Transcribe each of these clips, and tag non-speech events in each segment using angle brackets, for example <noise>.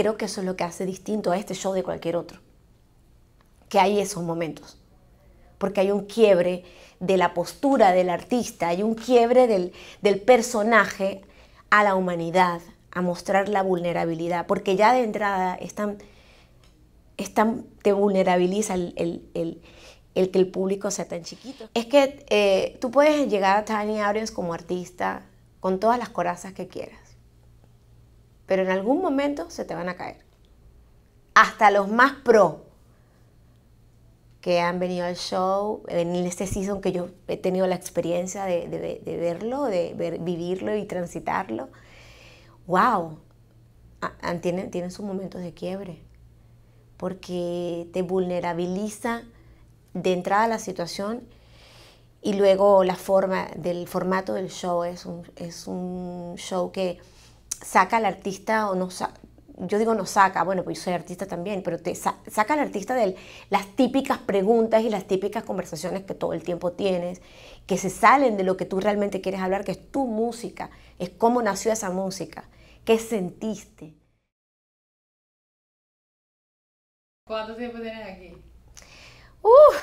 Creo que eso es lo que hace distinto a este show de cualquier otro. Que hay esos momentos. Porque hay un quiebre de la postura del artista, hay un quiebre del, personaje a la humanidad, a mostrar la vulnerabilidad. Porque ya de entrada están, están, te vulnerabiliza el, que el público sea tan chiquito. Es que eh, tú puedes llegar a Tanya Audience como artista con todas las corazas que quieras pero en algún momento se te van a caer. Hasta los más pro que han venido al show, en este season que yo he tenido la experiencia de, verlo, de vivirlo y transitarlo, wow, tienen, sus momentos de quiebre, porque te vulnerabiliza de entrada la situación y luego la forma del formato del show es es un show que saca al artista o no saca yo digo no saca, bueno, pues yo soy artista también, pero te saca al artista de las típicas preguntas y las típicas conversaciones que todo el tiempo tienes, que se salen de lo que tú realmente quieres hablar, que es tu música, es cómo nació esa música, qué sentiste. ¿Cuánto tiempo tienes aquí? Uf,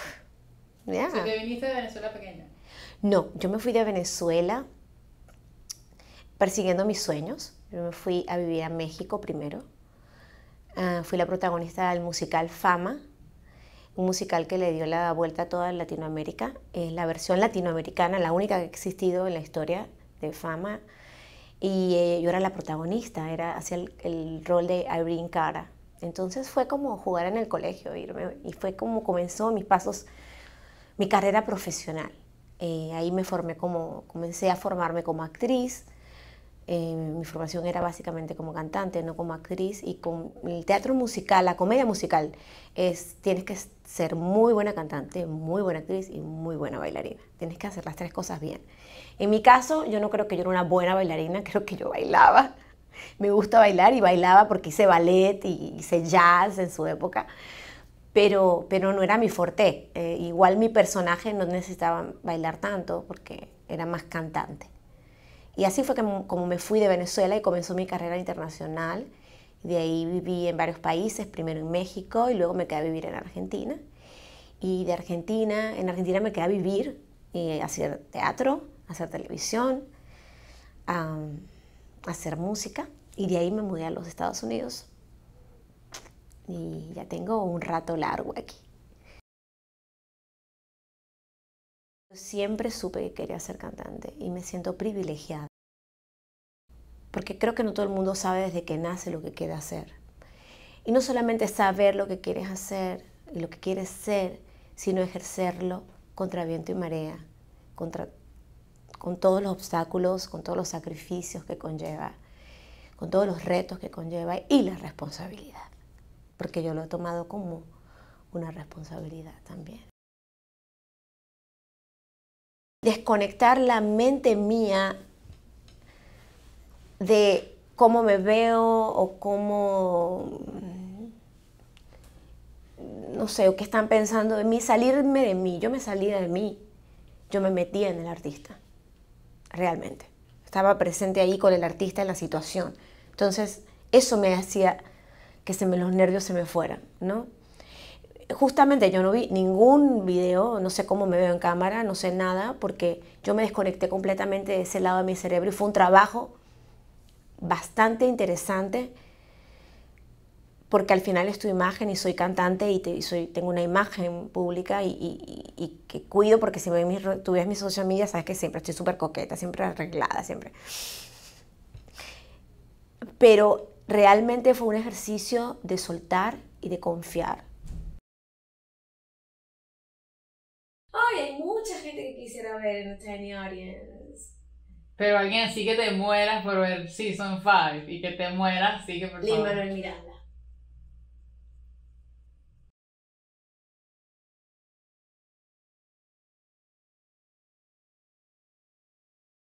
te viniste de Venezuela pequeña? No, yo me fui de Venezuela persiguiendo mis sueños yo me fui a vivir a México primero. Ah, fui la protagonista del musical Fama, un musical que le dio la vuelta a toda Latinoamérica. Es la versión latinoamericana, la única que ha existido en la historia de Fama. Y eh, yo era la protagonista, era hacía el, rol de Irene Cara. Entonces fue como jugar en el colegio, irme, y fue como comenzó mis pasos, mi carrera profesional. Eh, ahí me formé como, comencé a formarme como actriz, Em, mi formación era básicamente como cantante, no como actriz, y con el teatro musical, la comedia musical, es, tienes que ser muy buena cantante, muy buena actriz y muy buena bailarina. Tienes que hacer las tres cosas bien. En mi caso, yo no creo que yo era una buena bailarina, <laughs> creo que yo bailaba. Me gusta bailar y bailaba porque hice ballet y hice jazz en su época. Pero, no era mi forte. Eh, igual mi personaje no necesitaba bailar tanto porque era más cantante. Y así fue como me fui de Venezuela y comenzó mi carrera internacional. De ahí viví en varios países, primero en México y luego me quedé a vivir en Argentina. Y de Argentina, en Argentina me quedé a vivir, y eh, hacer teatro, hacer televisión, hacer música. Y de ahí me mudé a los Estados Unidos. Y ya tengo un rato largo aquí. Siempre supe que quería ser cantante y me siento privilegiada. Porque creo que no todo el mundo sabe desde que nace lo que quiere hacer. Y no solamente saber lo que quieres hacer y lo que quieres ser, sino ejercerlo contra viento y marea, con todos los obstáculos, con todos los sacrificios que conlleva, con todos los retos que conlleva y la responsabilidad. Porque yo lo he tomado como una responsabilidad también desconectar la mente mía de cómo me veo o cómo, no sé, o qué están pensando de mí, salirme de mí, yo me salía de mí, yo me metía en el artista, realmente. Estaba presente ahí con el artista en la situación. Entonces, eso me hacía que se me, los nervios se me fueran, ¿no? justamente yo no vi ningún video, no sé cómo me veo en cámara, no sé nada, porque yo me desconecté completamente de ese lado de mi cerebro y fue un trabajo bastante interesante, porque al final es tu imagen y soy cantante y, tengo una imagen pública y, que cuido, porque si me mis, tú ves mis social media, sabes que siempre estoy súper coqueta, siempre arreglada, siempre. Pero realmente fue un ejercicio de soltar y de confiar quisiera ver en The tiny audience. Pero alguien así que te mueras por ver Season 5 y que te mueras, sí que por favor. lin Manuel